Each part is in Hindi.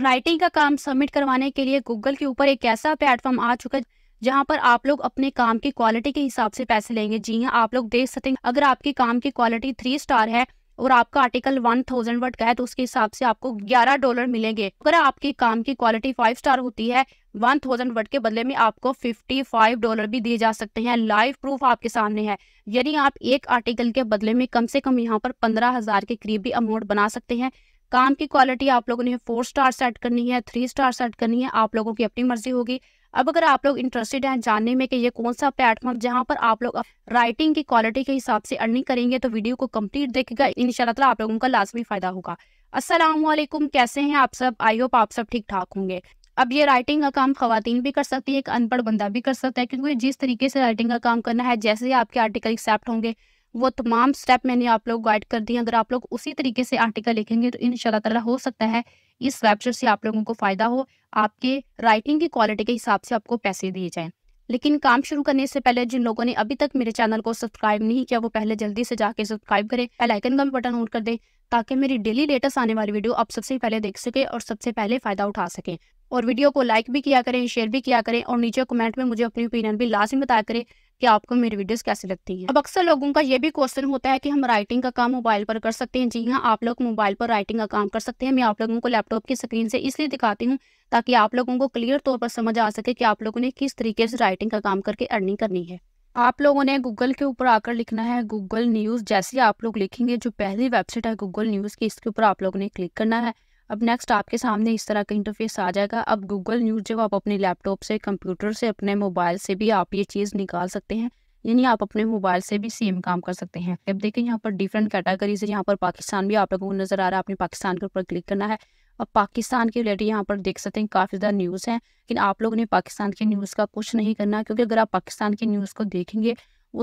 राइटिंग का काम सबमिट करवाने के लिए गूगल के ऊपर एक ऐसा प्लेटफॉर्म आ चुका है जहाँ पर आप लोग अपने काम की क्वालिटी के हिसाब से पैसे लेंगे जी हाँ आप लोग देख सकते हैं अगर आपके काम की क्वालिटी थ्री स्टार है और आपका आर्टिकल वन थाउजेंड वर्ड का है तो उसके हिसाब से आपको ग्यारह डॉलर मिलेंगे अगर आपके काम की क्वालिटी फाइव स्टार होती है वन थाउजेंड वर्ड के बदले में आपको फिफ्टी फाइव डॉलर भी दिए जा सकते हैं लाइव प्रूफ आपके सामने है यदि आप एक आर्टिकल के बदले में कम से कम यहाँ पर पंद्रह हजार के करीब भी अमाउंट बना सकते हैं काम की क्वालिटी आप लोगों ने फोर स्टार सेट करनी है थ्री स्टार सेट करनी है आप लोगों की अपनी मर्जी होगी अब अगर आप लोग इंटरेस्टेड हैं जानने में कि ये कौन सा प्लेटफॉर्म जहां पर आप लोग राइटिंग की क्वालिटी के हिसाब से अर्निंग करेंगे तो वीडियो को कंप्लीट देखेगा शाला आप लोगों का लाजमी फायदा होगा असलम कैसे हैं आप सब आई होप आप सब ठीक ठाक होंगे अब ये राइटिंग का काम खातन भी कर सकती है एक अनपढ़ बंदा भी कर सकता है क्योंकि जिस तरीके से राइटिंग का काम करना है जैसे ही आपके आर्टिकल एक्सेप्ट होंगे वो तमाम स्टेप मैंने आप लोग गाइड कर दिए अगर आप लोग उसी तरीके से आर्टिकल लिखेंगे तो इन ताला हो सकता है इस वेबसाइट से आप लोगों को फायदा हो आपके राइटिंग की क्वालिटी के हिसाब से आपको पैसे दिए जाए लेकिन काम शुरू करने से पहले जिन लोगों ने अभी तक मेरे चैनल को सब्सक्राइब नहीं किया वो पहले जल्दी से जाके सब्सक्राइब करें पहले आइकन का बटन ऑन कर दें ताकि मेरी डेली लेटेस्ट आने वाली वीडियो आप सबसे पहले देख सके और सबसे पहले फायदा उठा सके और वीडियो को लाइक भी किया करें शेयर भी किया करें और नीचे कमेंट में मुझे अपनी ओपिनियन भी में बताया करें कि आपको मेरी वीडियोस कैसे लगती हैं अब अक्सर लोगों का ये भी क्वेश्चन होता है कि हम राइटिंग का काम मोबाइल पर कर सकते हैं जी हाँ आप लोग मोबाइल पर राइटिंग का काम कर सकते हैं मैं आप लोगों को लैपटॉप की स्क्रीन से इसलिए दिखाती हूँ ताकि आप लोगों को क्लियर तौर पर समझ आ सके कि आप लोगों ने किस तरीके से राइटिंग का काम करके अर्निंग करनी है आप लोगों ने गूगल के ऊपर आकर लिखना है गूगल न्यूज़ जैसे आप लोग लिखेंगे जो पहली वेबसाइट है गूगल न्यूज़ की इसके ऊपर आप लोगों ने क्लिक करना है अब नेक्स्ट आपके सामने इस तरह का इंटरफेस आ जाएगा अब गूगल न्यूज़ जब आप अपने लैपटॉप से कंप्यूटर से अपने मोबाइल से भी आप ये चीज़ निकाल सकते हैं यानी आप अपने मोबाइल से भी सेम काम कर सकते हैं अब देखें यहाँ पर डिफरेंट कैटेगरी से यहाँ पर पाकिस्तान भी आप लोगों को नज़र आ रहा है आपने पाकिस्तान के ऊपर क्लिक करना है अब पाकिस्तान के रिलेटेड यहाँ पर देख सकते हैं काफ़ी ज़्यादा न्यूज़ हैं लेकिन आप लोगों ने पाकिस्तान के न्यूज़ का कुछ नहीं करना क्योंकि अगर आप पाकिस्तान की न्यूज़ को देखेंगे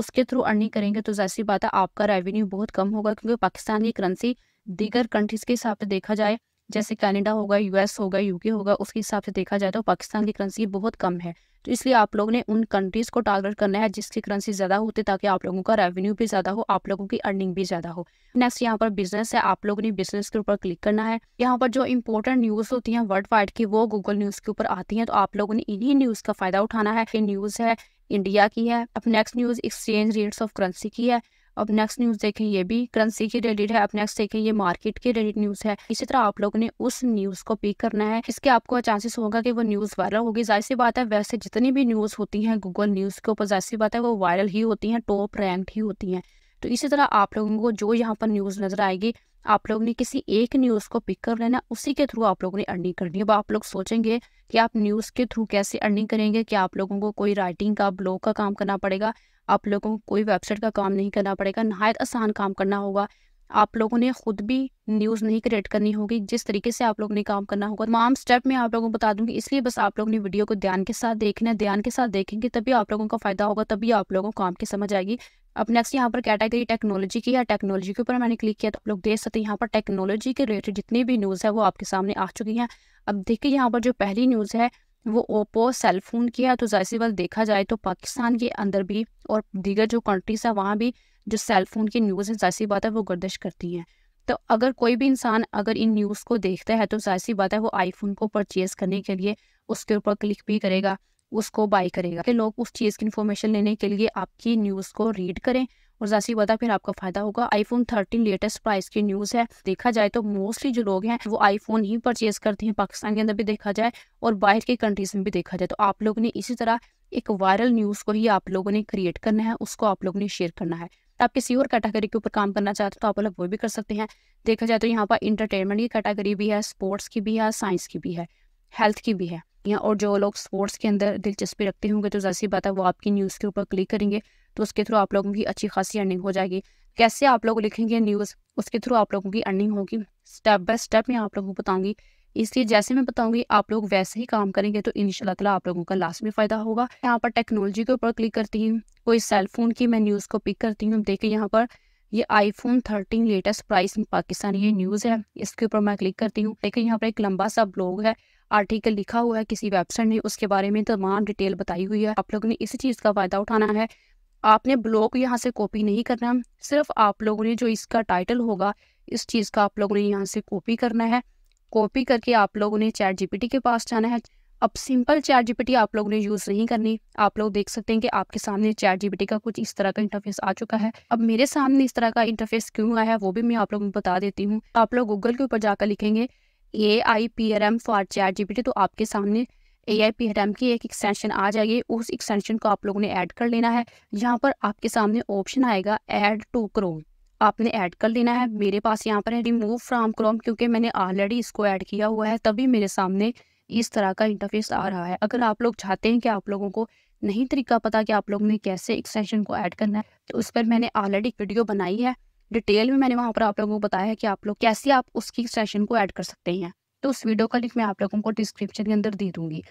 उसके थ्रू अर्निंग करेंगे तो जैसी बात है आपका रेवेन्यू बहुत कम होगा क्योंकि पाकिस्तान की करेंसी दीगर कंट्रीज़ के हिसाब से देखा जाए जैसे कनाडा होगा यूएस होगा यूके होगा उसके हिसाब से देखा जाए तो पाकिस्तान की करेंसी बहुत कम है तो इसलिए आप लोग ने उन कंट्रीज़ को टारगेट करना है जिसकी करेंसी ज़्यादा होती ताकि आप लोगों का रेवेन्यू भी ज़्यादा हो आप लोगों की अर्निंग भी ज़्यादा हो नेक्स्ट यहाँ पर बिजनेस है आप लोगों ने बिजनेस के ऊपर क्लिक करना है यहाँ पर जो इंपॉर्टेंट न्यूज़ होती है वर्ल्ड वाइड की वो गूगल न्यूज़ के ऊपर आती है तो आप लोगों ने इन्हीं न्यूज़ का फ़ायदा उठाना है फिर न्यूज़ है इंडिया की है अब next news exchange rates of currency की है अब नेक्स्ट न्यूज देखें ये भी करंसी के रिलेटेड है अब नेक्स्ट देखें ये मार्केट के रिलेटेड न्यूज है इसी तरह आप लोगों ने उस न्यूज को पिक करना है इसके आपको चांसेस होगा कि वो न्यूज वायरल होगी जाहिर सी बात है वैसे जितनी भी न्यूज होती है गूगल न्यूज के ऊपर जाहिर सी बात है वो वायरल ही होती है टॉप रैंक ही होती है तो इसी तरह आप लोगों को जो यहाँ पर न्यूज नजर आएगी आप लोग ने किसी एक न्यूज़ को पिक कर लेना उसी के थ्रू आप लोगों ने अर्निंग करनी है अब आप लोग सोचेंगे कि आप न्यूज़ के थ्रू कैसे अर्निंग करेंगे कि आप लोगों को कोई राइटिंग का ब्लॉग का काम करना पड़ेगा आप लोगों को कोई वेबसाइट का काम नहीं करना पड़ेगा नहायत आसान काम करना होगा आप लोगों ने खुद भी न्यूज़ नहीं क्रिएट करनी होगी जिस तरीके से आप लोगों ने काम करना होगा तमाम स्टेप मैं आप लोगों को बता दूंगी इसलिए बस आप लोगों ने वीडियो को ध्यान के साथ देखना ध्यान के साथ देखेंगे तभी आप लोगों का फायदा होगा तभी आप लोगों को काम की समझ आएगी अब नेक्स्ट यहाँ पर कैटेगरी टेक्नोलॉजी की या टेक्नोलॉजी के ऊपर मैंने क्लिक किया तो आप लोग देख सकते हैं यहाँ पर टेक्नोलॉजी के रिलेटेड जितनी भी न्यूज़ है वो आपके सामने आ चुकी हैं अब देखिए यहाँ पर जो पहली न्यूज़ है वो ओप्पो सेलफोन की है तो जाहिर सी बात देखा जाए तो पाकिस्तान के अंदर भी और दीगर जो कंट्रीज है वहाँ भी जो सेलफोन की न्यूज़ है जाहिर सी बात है वो गर्दिश करती हैं तो अगर कोई भी इंसान अगर इन न्यूज़ को देखता है तो जाहिर सी बात है वो आईफोन को परचेज़ करने के लिए उसके ऊपर क्लिक भी करेगा उसको बाई करेगा कि लोग उस चीज़ की इन्फॉर्मेशन लेने के लिए आपकी न्यूज़ को रीड करें और जैसी बता फिर आपका फायदा होगा आईफोन थर्टीन लेटेस्ट प्राइस की न्यूज है देखा जाए तो मोस्टली जो लोग हैं वो आईफोन ही परचेज करते हैं पाकिस्तान के अंदर भी देखा जाए और बाहर की कंट्रीज में भी देखा जाए तो आप लोग ने इसी तरह एक वायरल न्यूज को ही आप लोगों ने क्रिएट करना है उसको आप लोगों ने शेयर करना है तो आप किसी और कैटेगरी के ऊपर काम करना चाहते हो तो आप लोग वो भी कर सकते हैं देखा जाए तो यहाँ पर इंटरटेनमेंट की कैटेगरी भी है स्पोर्ट्स की भी है साइंस की भी है हेल्थ की भी है या और जो लोग स्पोर्ट्स के अंदर दिलचस्पी रखते होंगे तो जैसी बात है वो आपकी न्यूज़ के ऊपर क्लिक करेंगे तो उसके थ्रू आप लोगों की अच्छी खासी अर्निंग हो जाएगी कैसे आप लोग लिखेंगे न्यूज़ उसके थ्रू आप लोगों की अर्निंग होगी स्टेप बाय स्टेप मैं आप लोगों को बताऊंगी इसलिए जैसे मैं बताऊंगी आप लोग वैसे ही काम करेंगे तो इन तला आप लोगों का लास्ट में फ़ायदा होगा यहाँ पर टेक्नोलॉजी के ऊपर क्लिक करती हूँ कोई सेल फोन की मैं न्यूज़ को पिक करती हूँ देखिए यहाँ पर ये iPhone 13 latest price in Pakistan ये न्यूज़ है इसके ऊपर मैं क्लिक करती हूँ देखिए यहाँ पर एक लंबा सा ब्लॉग है आर्टिकल लिखा हुआ है किसी वेबसाइट ने उसके बारे में तमाम डिटेल बताई हुई है आप लोगों ने इसी चीज़ का फ़ायदा उठाना है आपने ब्लॉग यहाँ से कॉपी नहीं करना सिर्फ आप लोगों ने जो इसका टाइटल होगा इस चीज़ का आप लोगों ने यहाँ से कॉपी करना है कॉपी करके आप लोगों ने चैट जीपीटी के पास जाना है अब सिंपल चैट जीपीटी आप लोगों ने यूज़ नहीं करनी आप लोग देख सकते हैं कि आपके सामने चैट जीपीटी का कुछ इस तरह का इंटरफेस आ चुका है अब मेरे सामने इस तरह का इंटरफेस क्यों आया है वो भी मैं आप लोगों को बता देती हूँ आप लोग गूगल के ऊपर जाकर लिखेंगे A I P R M for chat GPT तो आपके सामने A I P R M की एक एक्सटेंशन आ जाएगी उस एक्सटेंशन को आप लोगों ने ऐड कर लेना है यहाँ पर आपके सामने ऑप्शन आएगा ऐड टू क्रोम आपने ऐड कर लेना है मेरे पास यहाँ पर है रिमूव फ्रॉम क्रोम क्योंकि मैंने ऑलरेडी इसको ऐड किया हुआ है तभी मेरे सामने इस तरह का इंटरफेस आ रहा है अगर आप लोग चाहते हैं कि आप लोगों को नहीं तरीका पता कि आप लोगों ने कैसे एक्सटेंशन को ऐड करना है तो उस पर मैंने ऑलरेडी एक वीडियो बनाई है डिटेल में मैंने वहाँ पर आप लोगों को बताया है कि आप लोग कैसे आप उसकी एक्सटेंशन को ऐड कर सकते हैं तो उस वीडियो का लिंक मैं आप लोगों को डिस्क्रिप्शन के अंदर दे दूंगी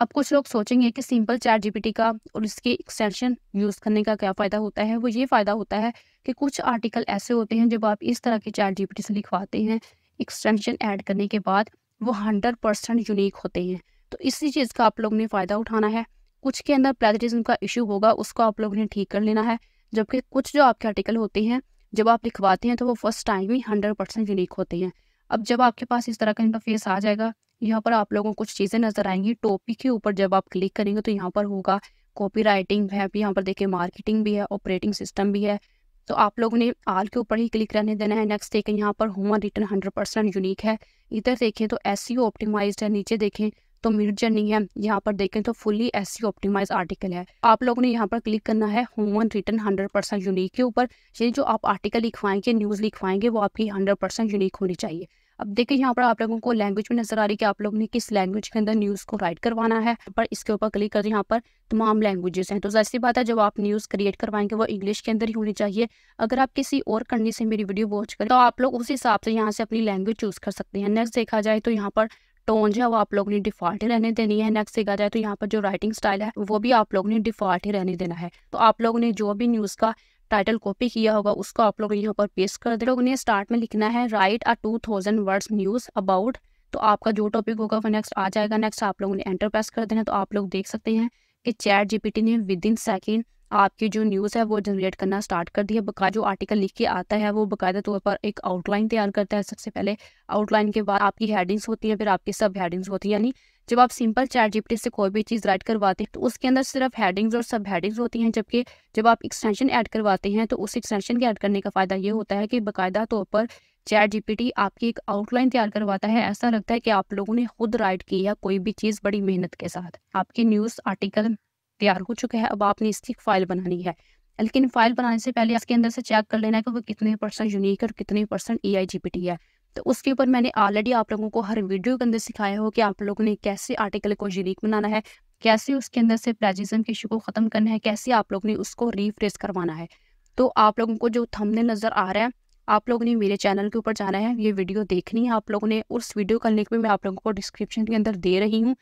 अब कुछ लोग सोचेंगे कि सिंपल चैट जीपीटी का और इसके एक्सटेंशन यूज़ करने का क्या फ़ायदा होता है वो ये फ़ायदा होता है कि कुछ आर्टिकल ऐसे होते हैं जब आप इस तरह के चैट जीपीटी से लिखवाते हैं एक्सटेंशन ऐड करने के बाद वो हंड्रेड परसेंट यूनिक होते हैं तो इसी चीज़ का आप लोग ने फ़ायदा उठाना है कुछ के अंदर प्लेजरिज्म का इशू होगा उसको आप लोग ने ठीक कर लेना है जबकि कुछ जो आपके आर्टिकल होते हैं जब आप लिखवाते हैं तो वो फर्स्ट टाइम ही हंड्रेड परसेंट यूनिक होते हैं अब जब आपके पास इस तरह का इंटरफेस आ जाएगा यहाँ पर आप लोगों को कुछ चीज़ें नजर आएंगी टॉपिक के ऊपर जब आप क्लिक करेंगे तो यहाँ पर होगा कॉपी राइटिंग है यहाँ पर देखिए मार्केटिंग भी है ऑपरेटिंग सिस्टम भी है तो आप लोगों ने आल के ऊपर ही क्लिक रहने देना है नेक्स्ट देखें यहाँ पर human written hundred percent unique है इधर देखें तो एस सी e है नीचे देखें तो मिड जर्नी है यहाँ पर देखें तो fully S C optimize article है आप लोगों ने यहाँ पर क्लिक करना है human written hundred percent unique के ऊपर ये जो आप आर्टिकल लिखवाएंगे न्यूज़ लिखवाएंगे वो आपकी हंड्रेड परसेंट यूनिक होनी चाहिए अब देखिए यहाँ पर आप लोगों को लैंग्वेज में नजर आ रही है कि आप लोगों ने किस लैंग्वेज के अंदर न्यूज़ को राइट करवाना है पर इसके ऊपर क्लिक कर यहाँ पर तमाम लैंग्वेजेस हैं तो जैसे बात है जब आप न्यूज़ क्रिएट करवाएंगे वो इंग्लिश के अंदर ही होनी चाहिए अगर आप किसी और कंट्री से मेरी वीडियो वॉच करें तो आप लोग उस हिसाब से यहाँ से अपनी लैंग्वेज चूज़ कर सकते हैं नेक्स्ट देखा जाए तो यहाँ पर टोन जो है वो आप लोग ने डिफॉल्ट ही रहने देनी है नेक्स्ट देखा जाए तो यहाँ पर जो राइटिंग स्टाइल है वो भी आप लोग ने डिफॉल्ट ही रहने देना है तो आप लोग ने जो भी न्यूज़ का टाइटल कॉपी किया होगा उसको आप लोग यहाँ पर पेस्ट कर दे लोग ने स्टार्ट में लिखना है write a two thousand words news about तो आपका जो टॉपिक होगा वो नेक्स्ट आ जाएगा नेक्स्ट आप लोगों ने एंटर प्रेस कर देना तो आप लोग देख सकते हैं कि चैट जीपीटी ने विद इन सेकेंड आपकी जो न्यूज़ है वो जनरेट करना स्टार्ट कर दी है बका जो आर्टिकल लिख के आता है वो बाकायदा तौर पर एक आउटलाइन तैयार करता है सबसे पहले आउटलाइन के बाद आपकी हेडिंग्स होती हैं फिर आपकी सब हेडिंग्स होती हैं यानी जब आप सिंपल चैट जीपीटी से कोई भी चीज़ राइट करवाते हैं तो उसके अंदर सिर्फ हेडिंग्स और सब हेडिंग्स होती हैं जबकि जब आप एक्सटेंशन ऐड करवाते हैं तो उस एक्सटेंशन के ऐड करने का फ़ायदा ये होता है कि बाकायदा तौर पर चैट जीपीटी आपकी एक आउटलाइन तैयार करवाता है ऐसा लगता है कि आप लोगों ने खुद राइट किया कोई भी चीज़ बड़ी मेहनत के साथ आपकी न्यूज़ आर्टिकल तैयार हो चुका है अब आपने इसकी फाइल बनानी है लेकिन फाइल बनाने से पहले इसके अंदर से चेक कर लेना है कि वो कितने परसेंट यूनिक और कितने परसेंट ए ई है तो उसके ऊपर मैंने ऑलरेडी आप लोगों को हर वीडियो के अंदर सिखाया हो कि आप लोगों ने कैसे आर्टिकल को यूनिक बनाना है कैसे उसके अंदर से प्लेजिज्म के इशू को ख़त्म करना है कैसे आप लोगों ने उसको रीफ्रेस करवाना है तो आप लोगों को जो थंबनेल नज़र आ रहा है आप लोगों ने मेरे चैनल के ऊपर जाना है ये वीडियो देखनी है आप लोगों ने उस वीडियो का लिंक भी मैं आप लोगों को डिस्क्रिप्शन के अंदर दे रही हूँ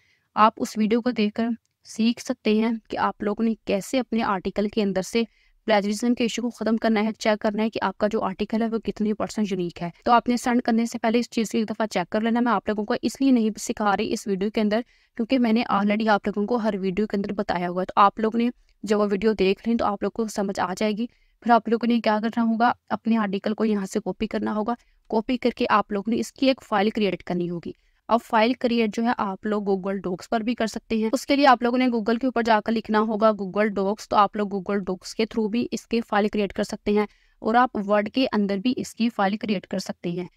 आप उस वीडियो को देखकर सीख सकते हैं कि आप लोगों ने कैसे अपने आर्टिकल के अंदर से प्लेजरिज्म के इशू को खत्म करना है चेक करना है कि आपका जो आर्टिकल है वो कितने परसेंट यूनिक है तो आपने सेंड करने से पहले इस चीज़ को एक दफ़ा चेक कर लेना मैं आप लोगों को इसलिए नहीं सिखा रही इस वीडियो के अंदर क्योंकि मैंने ऑलरेडी आप लोगों को हर वीडियो के अंदर बताया हुआ है तो आप लोग ने जब वो वीडियो देख रहे हैं तो आप लोग को समझ आ जाएगी फिर आप लोगों ने क्या करना होगा अपने आर्टिकल को यहाँ से कॉपी करना होगा कॉपी करके आप लोगों ने इसकी एक फाइल क्रिएट करनी होगी अब फाइल क्रिएट जो है आप लोग गूगल डॉक्स पर भी कर सकते हैं उसके लिए आप लोगों ने गूगल के ऊपर जाकर लिखना होगा गूगल डॉक्स तो आप लोग गूगल डॉक्स के थ्रू भी इसके फाइल क्रिएट कर सकते हैं और आप वर्ड के अंदर भी इसकी फाइल क्रिएट कर सकते हैं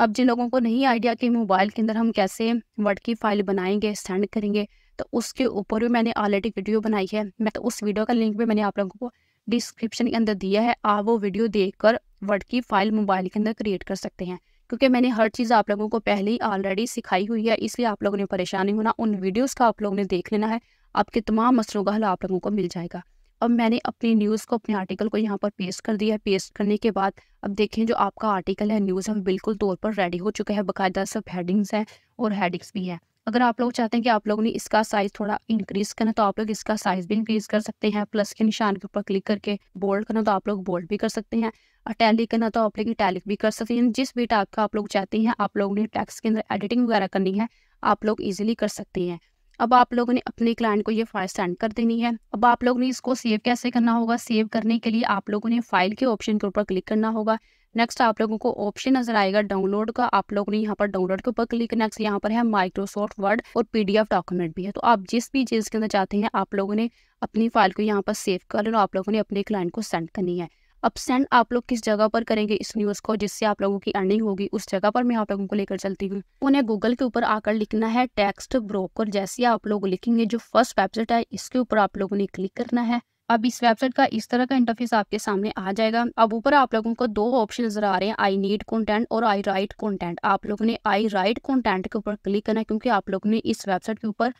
अब जिन लोगों को नहीं आइडिया कि मोबाइल के अंदर हम कैसे वर्ड की फाइल बनाएंगे सेंड करेंगे तो उसके ऊपर भी मैंने ऑलरेडी वीडियो बनाई है मैं तो उस वीडियो का लिंक भी मैंने आप लोगों को डिस्क्रिप्शन के अंदर दिया है आप वो वीडियो देखकर वर्ड की फाइल मोबाइल के अंदर क्रिएट कर सकते हैं क्योंकि मैंने हर चीज़ आप लोगों को पहले ही ऑलरेडी सिखाई हुई है इसलिए आप लोगों ने परेशान नहीं होना उन वीडियोज़ का आप लोगों ने देख लेना है आपके तमाम मसलों का हल आप लोगों को मिल जाएगा अब मैंने अपनी न्यूज़ को अपने आर्टिकल को यहाँ पर पेस्ट कर दिया है पेस्ट करने के बाद अब देखें जो आपका आर्टिकल है न्यूज़ हम बिल्कुल तौर पर रेडी हो चुका है बाकायदा सब हेडिंग्स हैं और हेडिंग्स भी हैं अगर आप लोग चाहते हैं कि आप लोगों ने इसका साइज थोड़ा तो इंक्रीज करना तो आप लोग इसका साइज भी इंक्रीज कर सकते हैं प्लस के निशान के ऊपर क्लिक करके बोल्ड करना तो आप लोग बोल्ड भी कर सकते हैं अटैलिक करना तो आप लोग इटैलिक भी कर सकते हैं जिस भी टाइप का आप लोग चाहते हैं आप लोगों ने टैक्स के अंदर एडिटिंग वगैरह करनी है आप लोग इजिली कर सकते हैं अब आप लोगों ने अपने क्लाइंट को ये फाइल सेंड कर देनी है अब आप लोगों ने इसको सेव कैसे करना होगा सेव करने के लिए आप लोगों ने फाइल के ऑप्शन के ऊपर क्लिक करना होगा नेक्स्ट आप लोगों को ऑप्शन नजर आएगा डाउनलोड का आप लोगों ने यहाँ पर डाउनलोड के ऊपर क्लिक नेक्स्ट यहाँ पर है माइक्रोसॉफ्ट वर्ड और पीडीएफ डॉक्यूमेंट भी है तो आप जिस भी चीज़ के अंदर चाहते हैं आप लोगों ने अपनी फाइल को यहाँ पर सेव कर लेना आप लोगों ने अपने क्लाइंट को सेंड करनी है अब सेंड आप लोग किस जगह पर करेंगे इस न्यूज़ को जिससे आप लोगों की अर्निंग होगी उस जगह पर मैं आप लोगों को लेकर चलती हूँ उन्हें गूगल के ऊपर आकर लिखना है टेक्स्ट ब्रोकर जैसे आप लोग लिखेंगे जो फर्स्ट वेबसाइट है इसके ऊपर आप लोगों ने क्लिक करना है अब इस वेबसाइट का इस तरह का इंटरफेस आपके सामने आ जाएगा अब ऊपर आप लोगों को दो ऑप्शन नजर आ रहे हैं आई नीड कंटेंट और आई राइट कंटेंट आप लोगों ने आई राइट कंटेंट के ऊपर क्लिक करना है क्योंकि आप लोगों ने इस वेबसाइट के ऊपर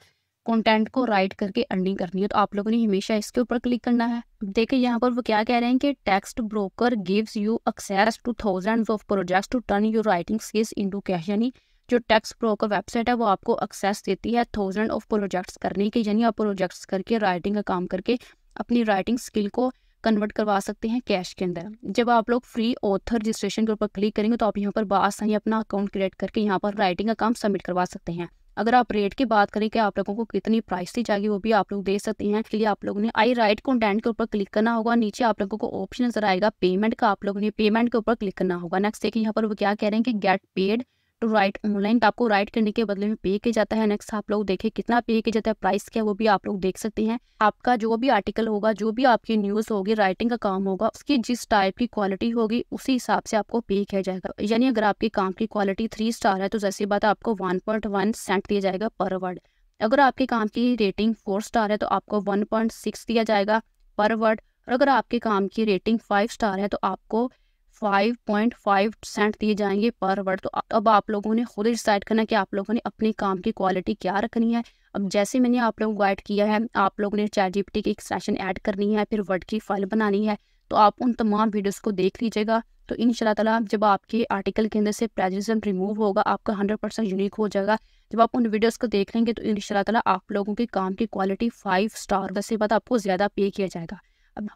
कंटेंट को राइट करके अर्निंग करनी है तो आप लोगों ने हमेशा इसके ऊपर क्लिक करना है देखिए यहाँ पर वो क्या कह रहे हैं कि text broker gives you access to thousands of projects to turn your writing skills into cash यानी जो टेक्स्ट ब्रोकर वेबसाइट है वो आपको एक्सेस देती है थाउजेंड ऑफ प्रोजेक्ट्स करने के यानी आप प्रोजेक्ट्स करके राइटिंग का काम करके अपनी राइटिंग स्किल को कन्वर्ट करवा सकते हैं कैश के अंदर जब आप लोग फ्री ऑथर रजिस्ट्रेशन के ऊपर क्लिक करेंगे तो आप यहाँ पर बासानी अपना अकाउंट क्रिएट करके यहाँ पर राइटिंग का काम सबमिट करवा सकते हैं अगर आप रेट की बात करें कि आप लोगों को कितनी प्राइस दी जाएगी वो भी आप लोग दे सकते हैं इसलिए आप लोगों ने आई राइट कंटेंट के ऊपर क्लिक करना होगा नीचे आप लोगों को ऑप्शन नजर आएगा पेमेंट का आप लोगों ने पेमेंट के ऊपर क्लिक करना होगा नेक्स्ट देखिए यहाँ पर वो क्या कह रहे हैं कि get paid to write online का आपको राइट करने के बदले में पे किया जाता है नेक्स्ट आप लोग देखें कितना पे किया जाता है प्राइस क्या वो भी आप लोग देख सकते हैं आपका जो भी आर्टिकल होगा जो भी आपकी न्यूज होगी राइटिंग का काम होगा उसकी जिस टाइप की क्वालिटी होगी उसी हिसाब से आपको पे किया जाएगा यानी अगर आपके काम की क्वालिटी थ्री स्टार है तो जैसी बात आपको वन सेंट दिया जाएगा पर वर्ड अगर आपके काम की रेटिंग फोर स्टार है तो आपको वन दिया जाएगा पर वर्ड और अगर आपके काम की रेटिंग फाइव स्टार है तो आपको फाइव पॉइंट फाइव परसेंट दिए जाएंगे पर वर्ड तो अब आप लोगों ने खुद डिसाइड करना कि आप लोगों ने अपने काम की क्वालिटी क्या रखनी है अब जैसे मैंने आप लोगों को गाइड किया है आप लोगों ने चैट जीपीटी की सेशन ऐड करनी है फिर वर्ड की फाइल बनानी है तो आप उन तमाम वीडियोस को देख लीजिएगा तो इन शाला जब आपके आर्टिकल के अंदर से प्रेजिज्म रिमूव होगा आपका हंड्रेड परसेंट यूनिक हो जाएगा जब आप उन वीडियोस को देख लेंगे तो इन तला आप लोगों के काम की क्वालिटी फाइव स्टार दस से बाद आपको ज़्यादा पे किया जाएगा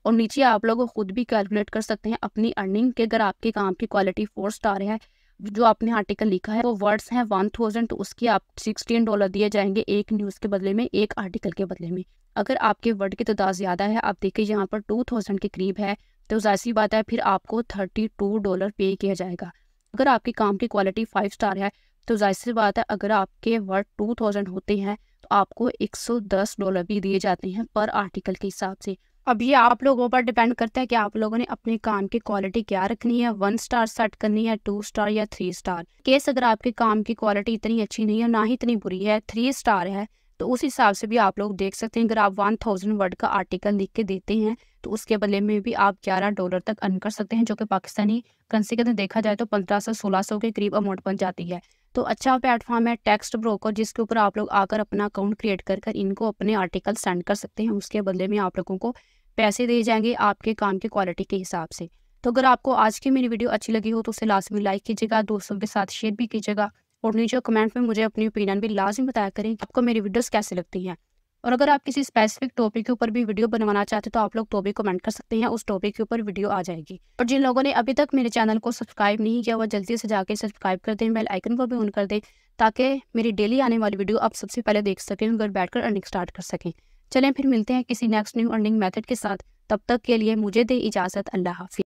और नीचे आप लोग खुद भी कैलकुलेट कर सकते हैं अपनी अर्निंग के अगर आपके काम की क्वालिटी फोर स्टार है जो आपने आर्टिकल लिखा है वो तो वर्ड्स हैं वन थाउजेंड तो उसके आप सिक्सटीन डॉलर दिए जाएंगे एक न्यूज़ के बदले में एक आर्टिकल के बदले में अगर आपके वर्ड की तादाद ज़्यादा है आप देखिए यहाँ पर टू थाउजेंड के करीब है तो जाहिर सी बात है फिर आपको थर्टी टू डॉलर पे किया जाएगा अगर आपके काम की क्वालिटी फाइव स्टार है तो जाहिर सी बात है अगर आपके वर्ड टू थाउजेंड होते हैं तो आपको एक सौ दस डॉलर भी दिए जाते हैं पर आर्टिकल के हिसाब से अब ये आप लोगों पर डिपेंड करता है कि आप लोगों ने अपने काम की क्वालिटी क्या रखनी है वन स्टार सेट करनी है टू स्टार या थ्री स्टार केस अगर आपके काम की क्वालिटी इतनी अच्छी नहीं है ना ही इतनी बुरी है थ्री स्टार है तो उस हिसाब से भी आप लोग देख सकते हैं अगर आप वन थाउजेंड वर्ड का आर्टिकल लिख के देते हैं तो उसके बदले में भी आप ग्यारह डॉलर तक अर्न कर सकते हैं जो कि पाकिस्तानी कंसी के अंदर देखा जाए तो पंद्रह सौ सोलह सौ के करीब अमाउंट बन जाती है तो अच्छा प्लेटफॉर्म है टेक्स्ट ब्रोकर जिसके ऊपर आप लोग आकर अपना अकाउंट क्रिएट कर कर इनको अपने आर्टिकल सेंड कर सकते हैं उसके बदले में आप लोगों को पैसे दिए जाएंगे आपके काम की क्वालिटी के हिसाब से तो अगर आपको आज की मेरी वीडियो अच्छी लगी हो तो उसे लास्ट में लाइक कीजिएगा दोस्तों के साथ शेयर भी कीजिएगा और नीचे कमेंट में मुझे अपनी ओपिनियन भी लाजमी बताया करें कि आपको मेरी वीडियोस कैसी लगती हैं और अगर आप किसी स्पेसिफिक टॉपिक के ऊपर भी वीडियो बनवाना चाहते तो आप लोग तो भी कमेंट कर सकते हैं उस टॉपिक के ऊपर वीडियो आ जाएगी और जिन लोगों ने अभी तक मेरे चैनल को सब्सक्राइब नहीं किया वो जल्दी से जाके सब्सक्राइब कर दें बेल आइकन को भी ऑन कर दें ताकि मेरी डेली आने वाली वीडियो आप सबसे पहले देख सकें बैठ बैठकर अर्निंग स्टार्ट कर सकें चलें फिर मिलते हैं किसी नेक्स्ट न्यू अर्निंग मैथड के साथ तब तक के लिए मुझे दे इजाज़त अल्लाह हाफि